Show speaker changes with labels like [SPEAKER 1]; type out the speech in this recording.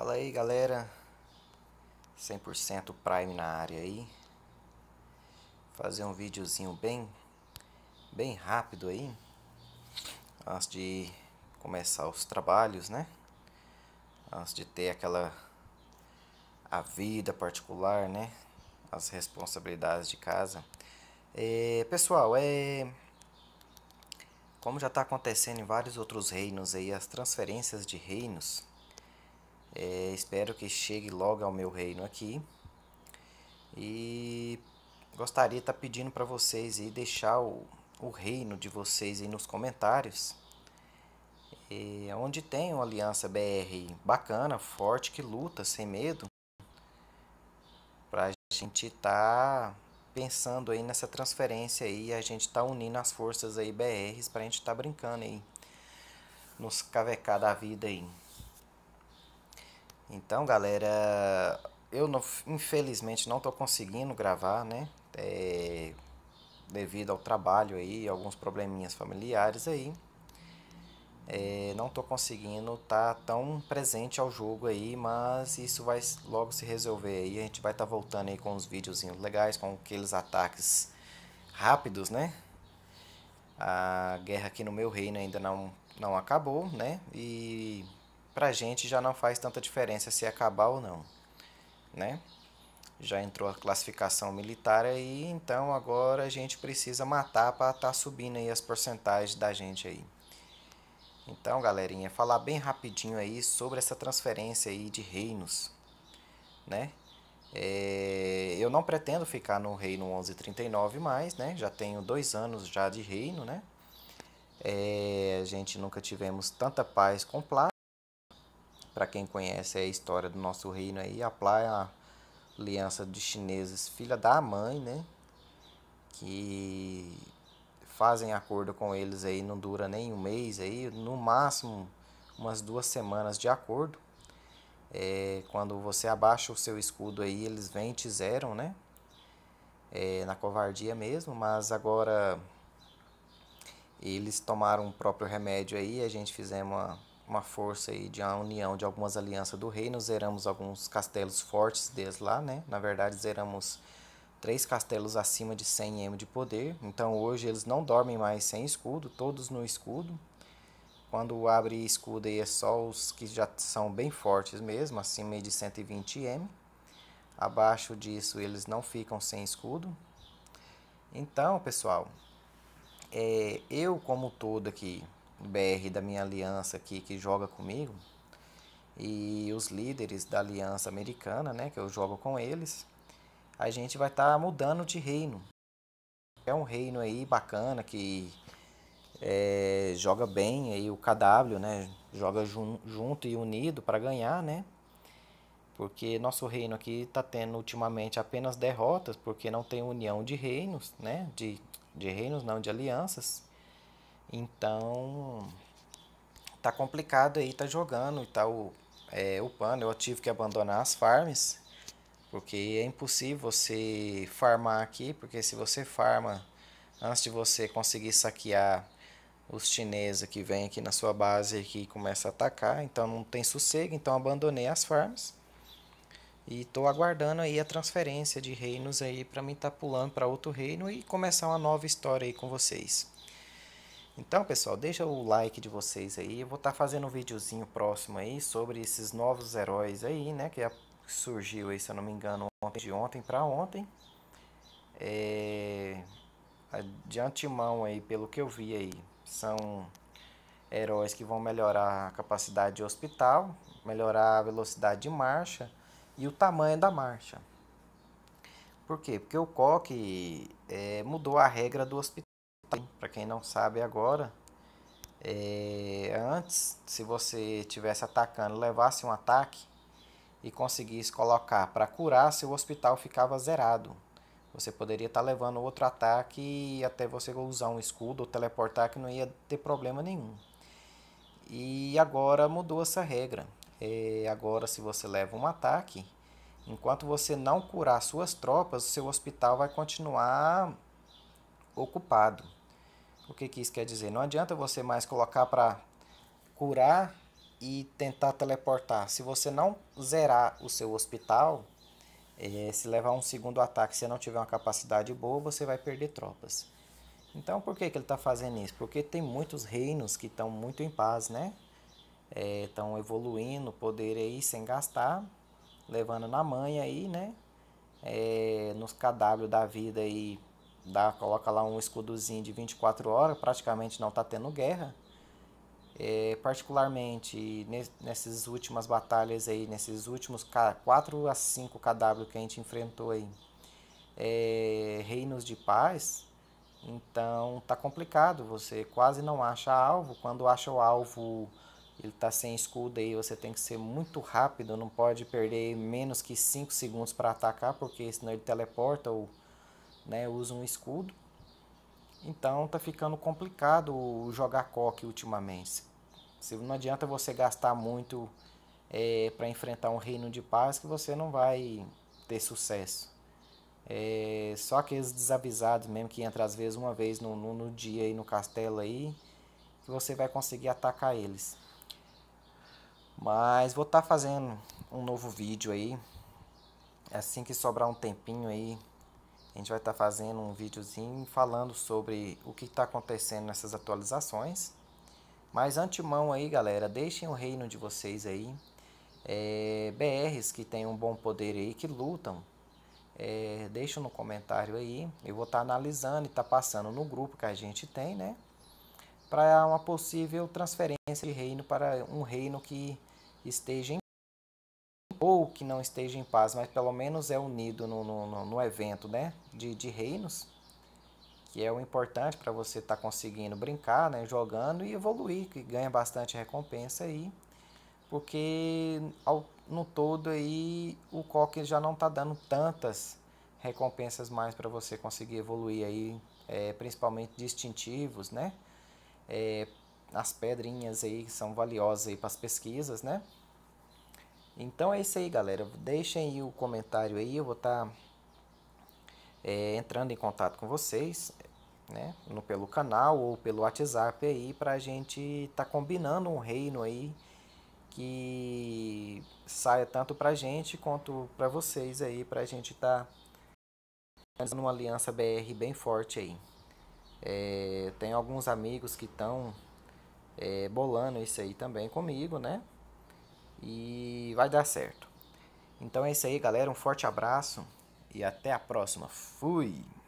[SPEAKER 1] Fala aí galera, 100% Prime na área aí, fazer um videozinho bem, bem rápido aí, antes de começar os trabalhos né, antes de ter aquela, a vida particular né, as responsabilidades de casa. É, pessoal, é, como já está acontecendo em vários outros reinos aí, as transferências de reinos, é, espero que chegue logo ao meu reino aqui. E gostaria de estar tá pedindo para vocês aí deixar o, o reino de vocês aí nos comentários. É, onde tem uma aliança BR bacana, forte, que luta sem medo. Para a gente estar tá pensando aí nessa transferência aí. A gente está unindo as forças aí BRs para a gente estar tá brincando aí. Nos cavecar da vida aí. Então, galera, eu não, infelizmente não estou conseguindo gravar, né? É, devido ao trabalho aí, alguns probleminhas familiares aí. É, não estou conseguindo estar tá tão presente ao jogo aí, mas isso vai logo se resolver aí. A gente vai estar tá voltando aí com os videozinhos legais, com aqueles ataques rápidos, né? A guerra aqui no meu reino ainda não, não acabou, né? E pra gente já não faz tanta diferença se acabar ou não, né? Já entrou a classificação militar aí, então agora a gente precisa matar para estar tá subindo aí as porcentagens da gente aí. Então, galerinha, falar bem rapidinho aí sobre essa transferência aí de reinos, né? É, eu não pretendo ficar no reino 1139 mais, né? Já tenho dois anos já de reino, né? É, a gente nunca tivemos tanta paz com para quem conhece é a história do nosso reino aí, a praia a aliança dos chineses, filha da mãe, né? Que fazem acordo com eles aí, não dura nem um mês aí, no máximo umas duas semanas de acordo. É, quando você abaixa o seu escudo aí, eles vêm e te zeram, né? É, na covardia mesmo, mas agora eles tomaram o próprio remédio aí, a gente fizemos uma uma força aí de uma união de algumas alianças do reino zeramos alguns castelos fortes deles lá, né? Na verdade, zeramos três castelos acima de 100 m de poder. Então hoje eles não dormem mais sem escudo, todos no escudo. Quando abre escudo aí é só os que já são bem fortes mesmo, acima de 120 m. Abaixo disso eles não ficam sem escudo. Então, pessoal, é, eu como todo aqui BR da minha aliança aqui que joga comigo e os líderes da aliança americana, né, que eu jogo com eles, a gente vai estar tá mudando de reino. É um reino aí bacana que é, joga bem aí o KW, né, joga jun junto e unido para ganhar, né? Porque nosso reino aqui está tendo ultimamente apenas derrotas, porque não tem união de reinos, né? De, de reinos não, de alianças. Então, tá complicado aí, tá jogando e tá o, é, upando. Eu tive que abandonar as farms, porque é impossível você farmar aqui, porque se você farma antes de você conseguir saquear os chineses que vem aqui na sua base e começa a atacar, então não tem sossego, então abandonei as farms. E estou aguardando aí a transferência de reinos aí para mim estar tá pulando para outro reino e começar uma nova história aí com vocês. Então, pessoal, deixa o like de vocês aí. Eu vou estar tá fazendo um videozinho próximo aí sobre esses novos heróis aí, né? Que surgiu aí, se eu não me engano, ontem, de ontem para ontem. É... De antemão aí, pelo que eu vi aí, são heróis que vão melhorar a capacidade de hospital, melhorar a velocidade de marcha e o tamanho da marcha. Por quê? Porque o Coque é, mudou a regra do hospital. Para quem não sabe agora, é, antes, se você tivesse atacando, levasse um ataque e conseguisse colocar para curar, seu hospital ficava zerado. Você poderia estar tá levando outro ataque e até você usar um escudo ou teleportar que não ia ter problema nenhum. E agora mudou essa regra. É, agora, se você leva um ataque, enquanto você não curar suas tropas, seu hospital vai continuar ocupado. O que, que isso quer dizer? Não adianta você mais colocar para curar e tentar teleportar. Se você não zerar o seu hospital, é, se levar um segundo ataque, se não tiver uma capacidade boa, você vai perder tropas. Então, por que, que ele está fazendo isso? Porque tem muitos reinos que estão muito em paz, né? Estão é, evoluindo poder aí sem gastar, levando na manha aí, né? É, nos cadáveres da vida aí dá, coloca lá um escudozinho de 24 horas, praticamente não está tendo guerra. É, particularmente nessas últimas batalhas aí, nesses últimos 4 a 5 KW que a gente enfrentou aí, é, reinos de paz, então tá complicado, você quase não acha alvo, quando acha o alvo ele tá sem escudo aí, você tem que ser muito rápido, não pode perder menos que 5 segundos para atacar, porque senão ele teleporta ou né, usa um escudo. Então tá ficando complicado jogar coque ultimamente. Não adianta você gastar muito é, para enfrentar um reino de paz que você não vai ter sucesso. É, só aqueles desavisados mesmo que entra às vezes uma vez no, no, no dia aí no castelo aí que você vai conseguir atacar eles. Mas vou estar tá fazendo um novo vídeo aí assim que sobrar um tempinho aí a gente vai estar tá fazendo um videozinho falando sobre o que está acontecendo nessas atualizações. Mas antemão aí, galera, deixem o reino de vocês aí. É, BRs que têm um bom poder aí, que lutam. É, deixa no comentário aí. Eu vou estar tá analisando e tá passando no grupo que a gente tem, né? Para uma possível transferência de reino para um reino que esteja em ou que não esteja em paz, mas pelo menos é unido no, no, no evento né? de, de reinos, que é o importante para você estar tá conseguindo brincar, né? jogando e evoluir, que ganha bastante recompensa aí, porque ao, no todo aí o coque já não está dando tantas recompensas mais para você conseguir evoluir aí, é, principalmente distintivos, né? É, as pedrinhas aí que são valiosas aí para as pesquisas, né? Então é isso aí, galera. Deixem aí o comentário aí, eu vou estar tá, é, entrando em contato com vocês, né? No, pelo canal ou pelo WhatsApp aí, pra gente estar tá combinando um reino aí que saia tanto pra gente quanto pra vocês aí, pra gente estar tá fazendo uma aliança BR bem forte aí. É, tem alguns amigos que estão é, bolando isso aí também comigo, né? e vai dar certo. Então é isso aí, galera. Um forte abraço e até a próxima. Fui!